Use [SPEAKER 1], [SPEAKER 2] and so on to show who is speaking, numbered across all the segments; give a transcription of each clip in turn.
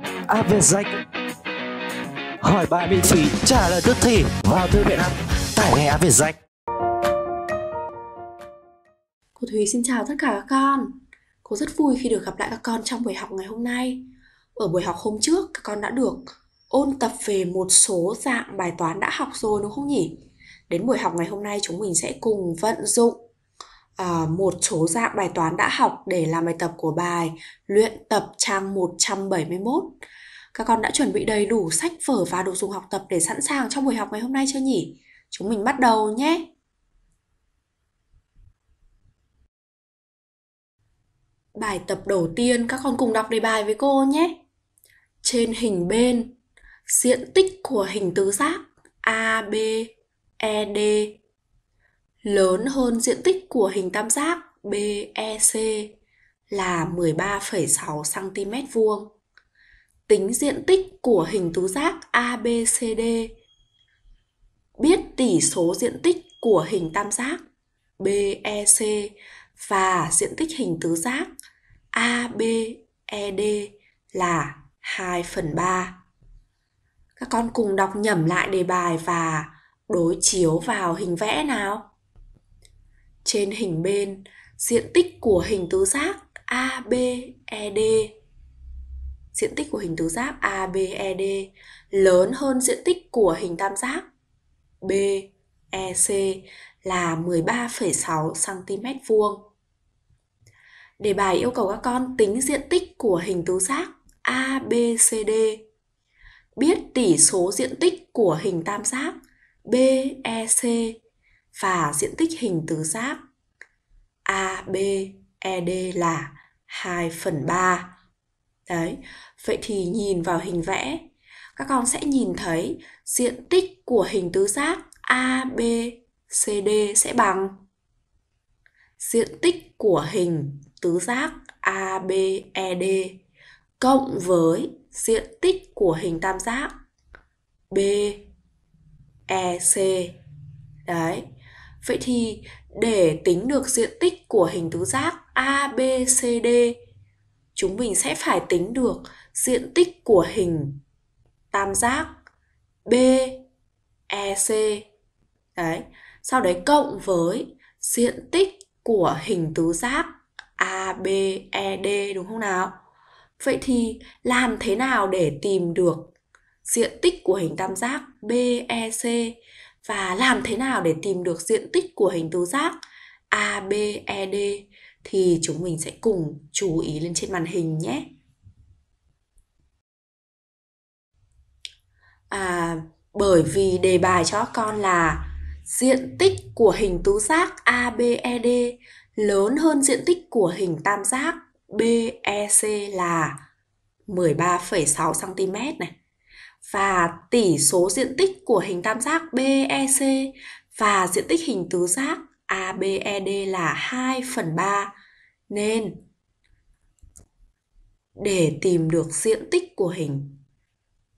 [SPEAKER 1] app à, về danh hỏi bài miễn phí trả lời tức thì vào thư viện app tải nghe app về danh cô thúy xin chào tất cả các con cô rất vui khi được gặp lại các con trong buổi học ngày hôm nay ở buổi học hôm trước các con đã được ôn tập về một số dạng bài toán đã học rồi đúng không nhỉ đến buổi học ngày hôm nay chúng mình sẽ cùng vận dụng Ờ, một số dạng bài toán đã học để làm bài tập của bài luyện tập trang 171. Các con đã chuẩn bị đầy đủ sách vở và đồ dùng học tập để sẵn sàng trong buổi học ngày hôm nay chưa nhỉ? Chúng mình bắt đầu nhé! Bài tập đầu tiên các con cùng đọc đề bài với cô nhé. Trên hình bên, diện tích của hình tứ giác ABED lớn hơn diện tích của hình tam giác BEC là 13,6 cm vuông. Tính diện tích của hình tứ giác ABCD. Biết tỉ số diện tích của hình tam giác BEC và diện tích hình tứ giác ABED là 2 phần 3. Các con cùng đọc nhẩm lại đề bài và đối chiếu vào hình vẽ nào. Trên hình bên, diện tích của hình tứ giác ABED diện tích của hình tứ giác ABED lớn hơn diện tích của hình tam giác BEC là 13,6 cm vuông. Đề bài yêu cầu các con tính diện tích của hình tứ giác ABCD. Biết tỉ số diện tích của hình tam giác BEC và diện tích hình tứ giác ABED là 2 phần 3. Đấy, vậy thì nhìn vào hình vẽ, các con sẽ nhìn thấy diện tích của hình tứ giác ABCD sẽ bằng diện tích của hình tứ giác ABED cộng với diện tích của hình tam giác BEC. Đấy. Vậy thì để tính được diện tích của hình tứ giác ABCD chúng mình sẽ phải tính được diện tích của hình tam giác BEC Đấy, sau đấy cộng với diện tích của hình tứ giác ABED đúng không nào? Vậy thì làm thế nào để tìm được diện tích của hình tam giác BEC? và làm thế nào để tìm được diện tích của hình tứ giác A, e, D thì chúng mình sẽ cùng chú ý lên trên màn hình nhé. À, bởi vì đề bài cho con là diện tích của hình tứ giác ABED lớn hơn diện tích của hình tam giác BEC là 13,6 cm này và tỷ số diện tích của hình tam giác BEC và diện tích hình tứ giác ABED là 2 phần 3. Nên để tìm được diện tích của hình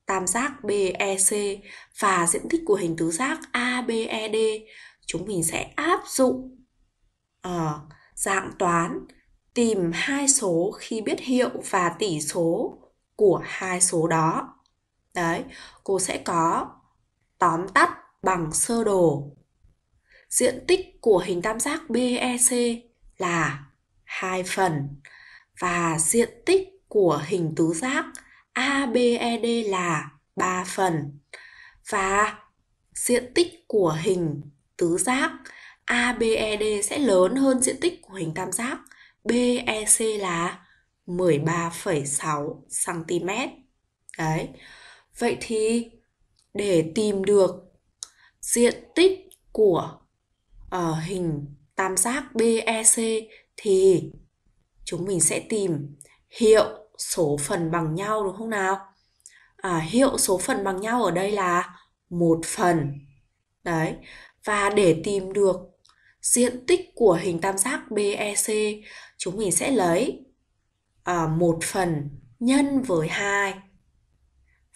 [SPEAKER 1] tam giác BEC và diện tích của hình tứ giác ABED, chúng mình sẽ áp dụng ở ờ, dạng toán tìm hai số khi biết hiệu và tỷ số của hai số đó. Đấy, cô sẽ có tóm tắt bằng sơ đồ. Diện tích của hình tam giác BEC là hai phần và diện tích của hình tứ giác ABED là 3 phần và diện tích của hình tứ giác ABED sẽ lớn hơn diện tích của hình tam giác BEC là 13,6 cm. Đấy vậy thì để tìm được diện tích của ở ờ, hình tam giác BEC thì chúng mình sẽ tìm hiệu số phần bằng nhau đúng không nào? À, hiệu số phần bằng nhau ở đây là một phần. Đấy. Và để tìm được diện tích của hình tam giác BEC, chúng mình sẽ lấy à, một phần nhân với hai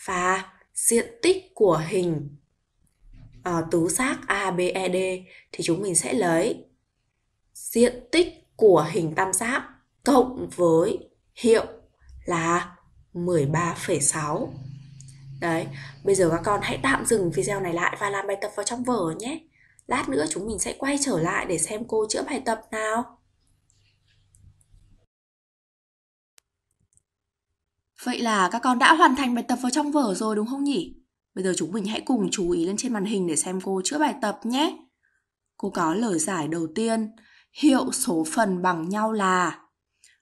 [SPEAKER 1] và diện tích của hình uh, tứ giác ABED thì chúng mình sẽ lấy diện tích của hình tam giác cộng với hiệu là 13,6. Đấy, bây giờ các con hãy tạm dừng video này lại và làm bài tập vào trong vở nhé. Lát nữa chúng mình sẽ quay trở lại để xem cô chữa bài tập nào. Vậy là các con đã hoàn thành bài tập vào trong vở rồi đúng không nhỉ? Bây giờ chúng mình hãy cùng chú ý lên trên màn hình để xem cô chữa bài tập nhé. Cô có lời giải đầu tiên, hiệu số phần bằng nhau là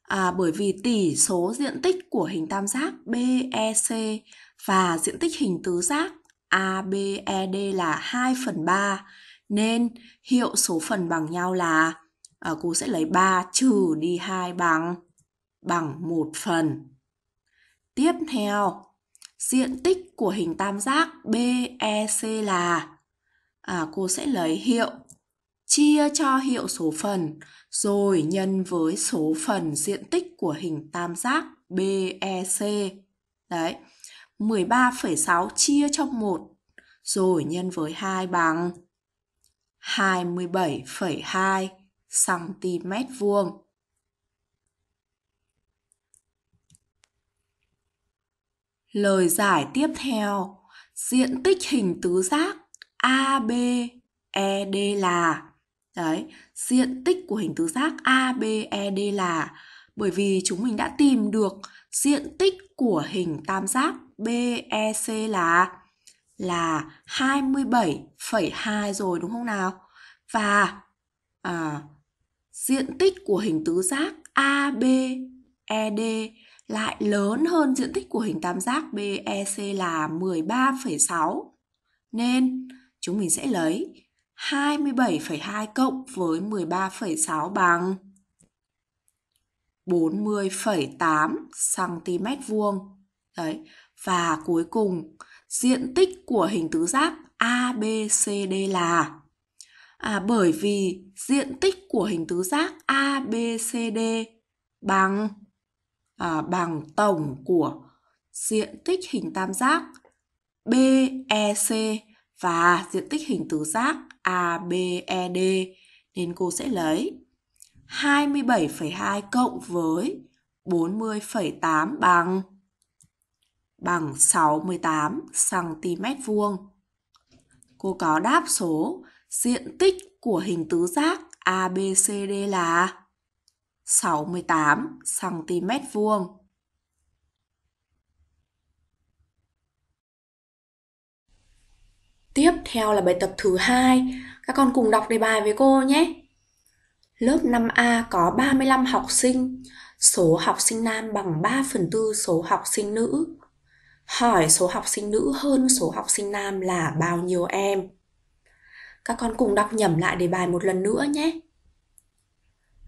[SPEAKER 1] à, bởi vì tỷ số diện tích của hình tam giác BEC và diện tích hình tứ giác ABED là 2 phần 3 nên hiệu số phần bằng nhau là à, cô sẽ lấy 3 trừ đi 2 bằng bằng 1 phần. Tiếp theo, diện tích của hình tam giác BEC là à, cô sẽ lấy hiệu chia cho hiệu số phần rồi nhân với số phần diện tích của hình tam giác BEC. Đấy, 13,6 chia cho 1 rồi nhân với 2 bằng 27,2 cm vuông. Lời giải tiếp theo, diện tích hình tứ giác ABED là đấy, diện tích của hình tứ giác ABED là bởi vì chúng mình đã tìm được diện tích của hình tam giác BEC là là 27,2 rồi đúng không nào? Và à, diện tích của hình tứ giác ABED lại lớn hơn diện tích của hình tam giác BEC là 13,6. Nên chúng mình sẽ lấy 27,2 cộng với 13,6 bằng 40,8 cm vuông. Đấy, và cuối cùng diện tích của hình tứ giác ABCD là à bởi vì diện tích của hình tứ giác ABCD bằng à, bằng tổng của diện tích hình tam giác BEC và diện tích hình tứ giác ABED nên cô sẽ lấy 27,2 cộng với 40,8 bằng bằng 68 cm vuông. Cô có đáp số diện tích của hình tứ giác ABCD là 68 cm vuông. Tiếp theo là bài tập thứ hai, các con cùng đọc đề bài với cô nhé. Lớp 5A có 35 học sinh, số học sinh nam bằng 3 phần tư số học sinh nữ. Hỏi số học sinh nữ hơn số học sinh nam là bao nhiêu em? Các con cùng đọc nhẩm lại đề bài một lần nữa nhé.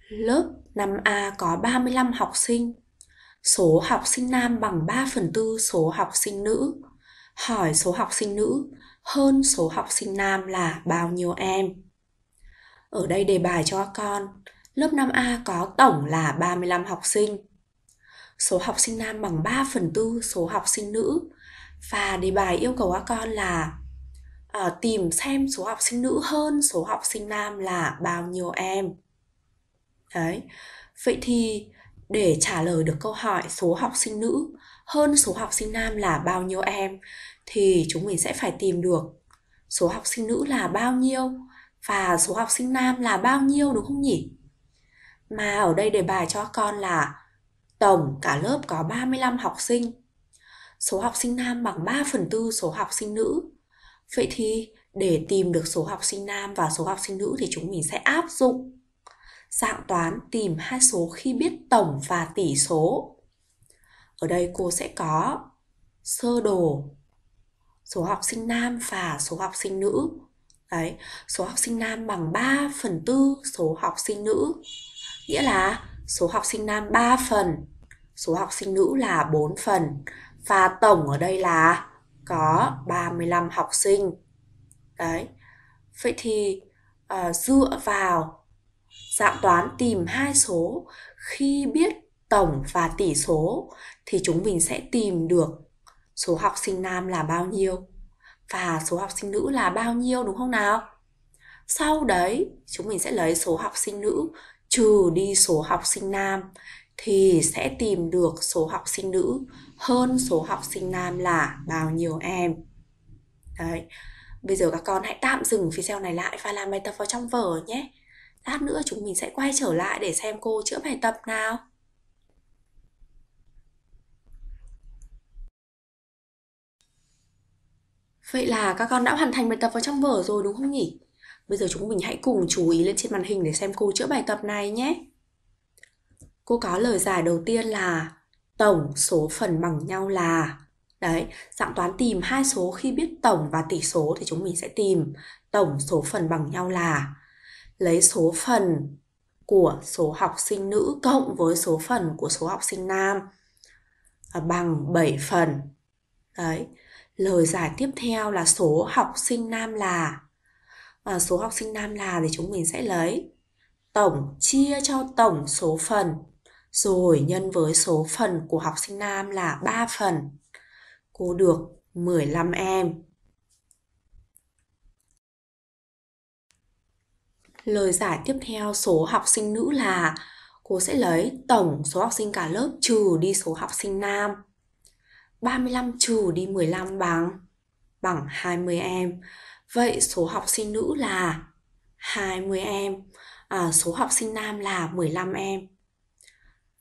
[SPEAKER 1] Lớp 5A có 35 học sinh. Số học sinh nam bằng 3 phần tư số học sinh nữ. Hỏi số học sinh nữ hơn số học sinh nam là bao nhiêu em? Ở đây đề bài cho con, lớp 5A có tổng là 35 học sinh. Số học sinh nam bằng 3 phần tư số học sinh nữ. Và đề bài yêu cầu các con là à, tìm xem số học sinh nữ hơn số học sinh nam là bao nhiêu em đấy vậy thì để trả lời được câu hỏi số học sinh nữ hơn số học sinh nam là bao nhiêu em thì chúng mình sẽ phải tìm được số học sinh nữ là bao nhiêu và số học sinh nam là bao nhiêu đúng không nhỉ? Mà ở đây đề bài cho con là tổng cả lớp có 35 học sinh. Số học sinh nam bằng 3 phần tư số học sinh nữ. Vậy thì để tìm được số học sinh nam và số học sinh nữ thì chúng mình sẽ áp dụng dạng toán tìm hai số khi biết tổng và tỉ số. Ở đây cô sẽ có sơ đồ số học sinh nam và số học sinh nữ. Đấy, số học sinh nam bằng 3 phần tư số học sinh nữ. Nghĩa là số học sinh nam 3 phần, số học sinh nữ là 4 phần và tổng ở đây là có 35 học sinh. Đấy. Vậy thì uh, dựa vào Dạng toán tìm hai số khi biết tổng và tỷ số thì chúng mình sẽ tìm được số học sinh nam là bao nhiêu và số học sinh nữ là bao nhiêu đúng không nào? Sau đấy chúng mình sẽ lấy số học sinh nữ trừ đi số học sinh nam thì sẽ tìm được số học sinh nữ hơn số học sinh nam là bao nhiêu em. Đấy. Bây giờ các con hãy tạm dừng video này lại và làm bài tập vào trong vở nhé lát nữa chúng mình sẽ quay trở lại để xem cô chữa bài tập nào Vậy là các con đã hoàn thành bài tập vào trong vở rồi đúng không nhỉ? Bây giờ chúng mình hãy cùng chú ý lên trên màn hình để xem cô chữa bài tập này nhé. Cô có lời giải đầu tiên là tổng số phần bằng nhau là Đấy, dạng toán tìm hai số khi biết tổng và tỷ số thì chúng mình sẽ tìm tổng số phần bằng nhau là lấy số phần của số học sinh nữ cộng với số phần của số học sinh nam à, bằng 7 phần. Đấy. Lời giải tiếp theo là số học sinh nam là à, số học sinh nam là thì chúng mình sẽ lấy tổng chia cho tổng số phần rồi nhân với số phần của học sinh nam là 3 phần. Cô được 15 em. Lời giải tiếp theo số học sinh nữ là cô sẽ lấy tổng số học sinh cả lớp trừ đi số học sinh nam. 35 trừ đi 15 bằng bằng 20 em. Vậy số học sinh nữ là 20 em, à, số học sinh nam là 15 em.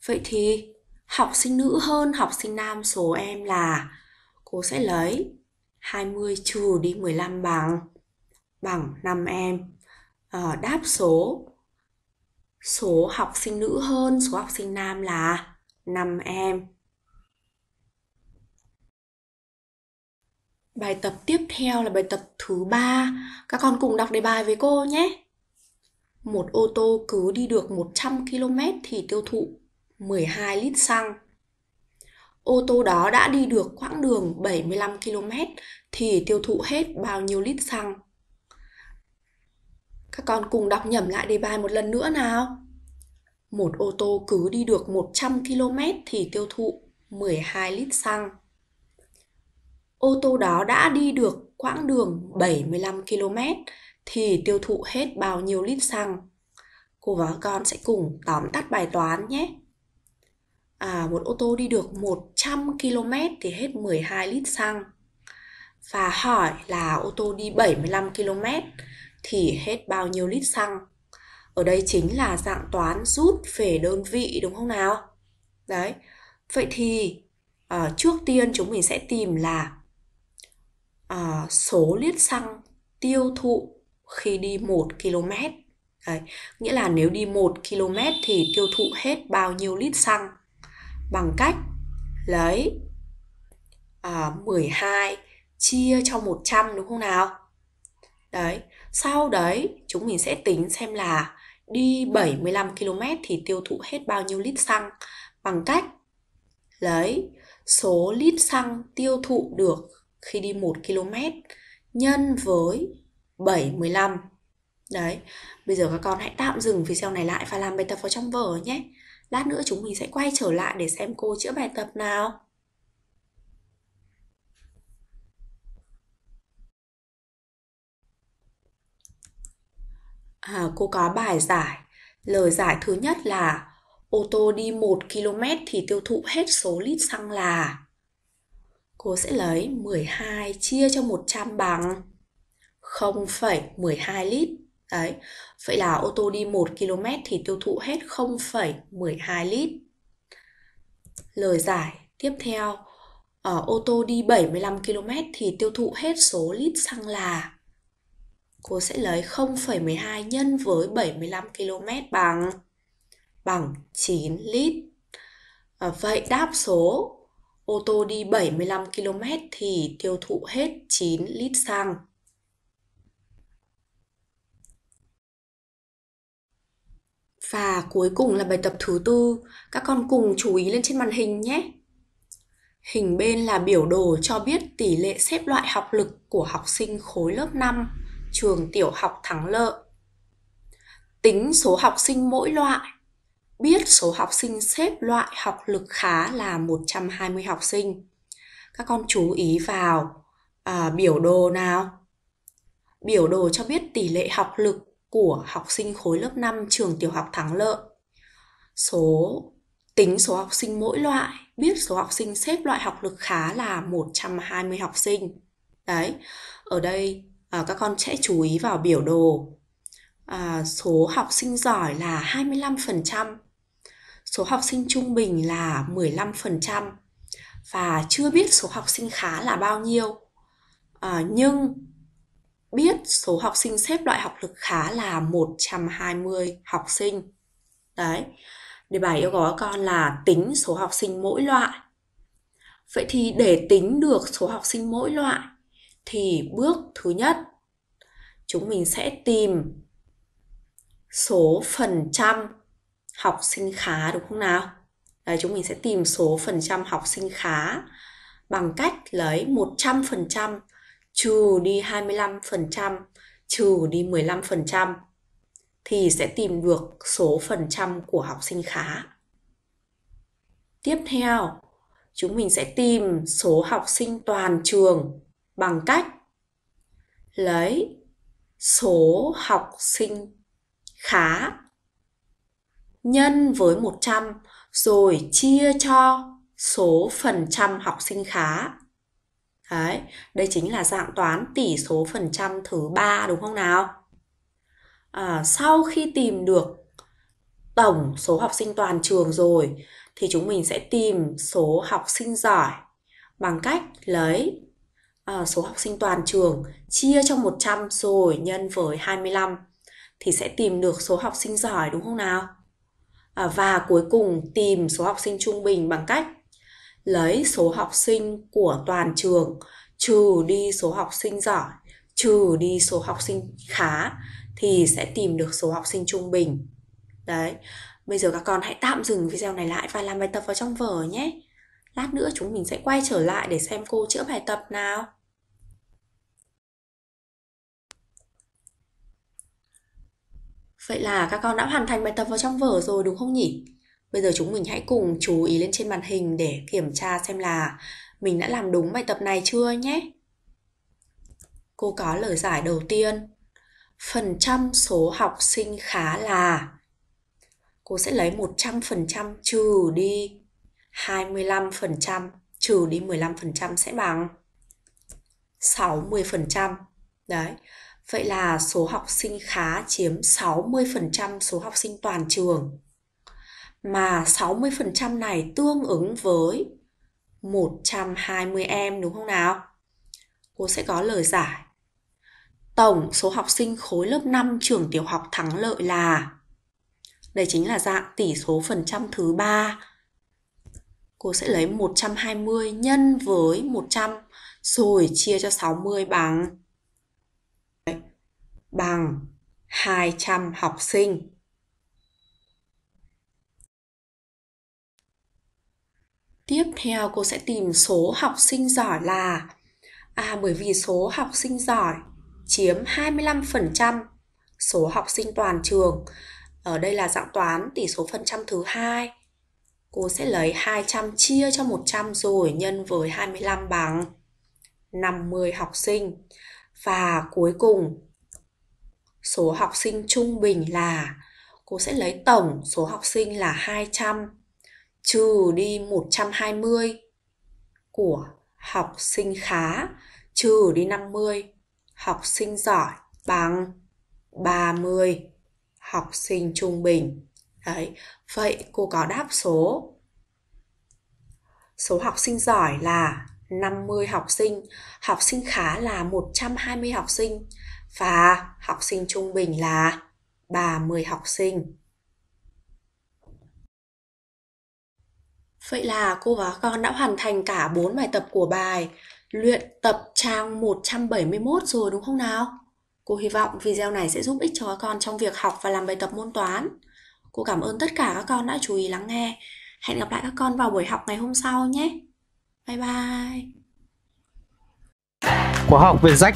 [SPEAKER 1] Vậy thì học sinh nữ hơn học sinh nam số em là cô sẽ lấy 20 trừ đi 15 bằng bằng 5 em uh, đáp số số học sinh nữ hơn số học sinh nam là 5 em. Bài tập tiếp theo là bài tập thứ ba. Các con cùng đọc đề bài với cô nhé. Một ô tô cứ đi được 100 km thì tiêu thụ 12 lít xăng. Ô tô đó đã đi được quãng đường 75 km thì tiêu thụ hết bao nhiêu lít xăng? Các con cùng đọc nhẩm lại đề bài một lần nữa nào. Một ô tô cứ đi được 100 km thì tiêu thụ 12 lít xăng. Ô tô đó đã đi được quãng đường 75 km thì tiêu thụ hết bao nhiêu lít xăng? Cô và con sẽ cùng tóm tắt bài toán nhé. À, một ô tô đi được 100 km thì hết 12 lít xăng. Và hỏi là ô tô đi 75 km thì hết bao nhiêu lít xăng. Ở đây chính là dạng toán rút về đơn vị đúng không nào? Đấy. Vậy thì à, trước tiên chúng mình sẽ tìm là à, số lít xăng tiêu thụ khi đi 1 km. Đấy. Nghĩa là nếu đi 1 km thì tiêu thụ hết bao nhiêu lít xăng bằng cách lấy à, 12 chia cho 100 đúng không nào? Đấy, sau đấy chúng mình sẽ tính xem là đi 75 km thì tiêu thụ hết bao nhiêu lít xăng bằng cách lấy số lít xăng tiêu thụ được khi đi 1 km nhân với 75. Đấy, bây giờ các con hãy tạm dừng video này lại và làm bài tập vào trong vở nhé. Lát nữa chúng mình sẽ quay trở lại để xem cô chữa bài tập nào. à, cô có bài giải lời giải thứ nhất là ô tô đi 1 km thì tiêu thụ hết số lít xăng là cô sẽ lấy 12 chia cho 100 bằng 0,12 lít. Đấy, vậy là ô tô đi 1 km thì tiêu thụ hết 0,12 lít. Lời giải tiếp theo, ở ờ, ô tô đi 75 km thì tiêu thụ hết số lít xăng là cô sẽ lấy 0,12 nhân với 75 km bằng bằng 9 lít. À, vậy đáp số ô tô đi 75 km thì tiêu thụ hết 9 lít xăng. Và cuối cùng là bài tập thứ tư, các con cùng chú ý lên trên màn hình nhé. Hình bên là biểu đồ cho biết tỷ lệ xếp loại học lực của học sinh khối lớp 5 trường tiểu học Thắng Lợi. Tính số học sinh mỗi loại. Biết số học sinh xếp loại học lực khá là 120 học sinh. Các con chú ý vào à, biểu đồ nào. Biểu đồ cho biết tỷ lệ học lực của học sinh khối lớp 5 trường tiểu học Thắng Lợi. Số tính số học sinh mỗi loại, biết số học sinh xếp loại học lực khá là 120 học sinh. Đấy, ở đây à, các con sẽ chú ý vào biểu đồ à, số học sinh giỏi là 25%, số học sinh trung bình là 15% và chưa biết số học sinh khá là bao nhiêu. À, nhưng biết số học sinh xếp loại học lực khá là 120 học sinh. Đấy. Đề bài yêu cầu các con là tính số học sinh mỗi loại. Vậy thì để tính được số học sinh mỗi loại thì bước thứ nhất chúng mình sẽ tìm số phần trăm học sinh khá đúng không nào? Đấy, chúng mình sẽ tìm số phần trăm học sinh khá bằng cách lấy 100% trừ đi 25% trừ đi 15% thì sẽ tìm được số phần trăm của học sinh khá. Tiếp theo, chúng mình sẽ tìm số học sinh toàn trường bằng cách lấy số học sinh khá nhân với 100 rồi chia cho số phần trăm học sinh khá. Đấy, đây chính là dạng toán tỷ số phần trăm thứ ba đúng không nào? À, sau khi tìm được tổng số học sinh toàn trường rồi thì chúng mình sẽ tìm số học sinh giỏi bằng cách lấy uh, số học sinh toàn trường chia cho 100 rồi nhân với 25 thì sẽ tìm được số học sinh giỏi đúng không nào? À, và cuối cùng tìm số học sinh trung bình bằng cách lấy số học sinh của toàn trường trừ đi số học sinh giỏi trừ đi số học sinh khá thì sẽ tìm được số học sinh trung bình. Đấy. Bây giờ các con hãy tạm dừng video này lại và làm bài tập vào trong vở nhé. Lát nữa chúng mình sẽ quay trở lại để xem cô chữa bài tập nào. Vậy là các con đã hoàn thành bài tập vào trong vở rồi đúng không nhỉ? Bây giờ chúng mình hãy cùng chú ý lên trên màn hình để kiểm tra xem là mình đã làm đúng bài tập này chưa nhé. Cô có lời giải đầu tiên. Phần trăm số học sinh khá là Cô sẽ lấy 100% trừ đi 25% trừ đi 15% sẽ bằng 60%. Đấy, Vậy là số học sinh khá chiếm 60% số học sinh toàn trường. Mà 60% này tương ứng với 120 em đúng không nào? Cô sẽ có lời giải. Tổng số học sinh khối lớp 5 trường tiểu học thắng lợi là Đây chính là dạng tỷ số phần trăm thứ ba. Cô sẽ lấy 120 nhân với 100 rồi chia cho 60 bằng bằng 200 học sinh. Tiếp theo cô sẽ tìm số học sinh giỏi là À bởi vì số học sinh giỏi chiếm 25% số học sinh toàn trường. Ở đây là dạng toán tỷ số phần trăm thứ hai. Cô sẽ lấy 200 chia cho 100 rồi nhân với 25 bằng 50 học sinh. Và cuối cùng số học sinh trung bình là cô sẽ lấy tổng số học sinh là 200 trừ đi 120 của học sinh khá trừ đi 50 học sinh giỏi bằng 30 học sinh trung bình. Đấy, vậy cô có đáp số số học sinh giỏi là 50 học sinh, học sinh khá là 120 học sinh, và học sinh trung bình là 30 học sinh. Vậy là cô và con đã hoàn thành cả 4 bài tập của bài luyện tập trang 171 rồi đúng không nào? Cô hy vọng video này sẽ giúp ích cho các con trong việc học và làm bài tập môn toán. Cô cảm ơn tất cả các con đã chú ý lắng nghe. Hẹn gặp lại các con vào buổi học ngày hôm sau nhé. Bye bye. Khóa học về rách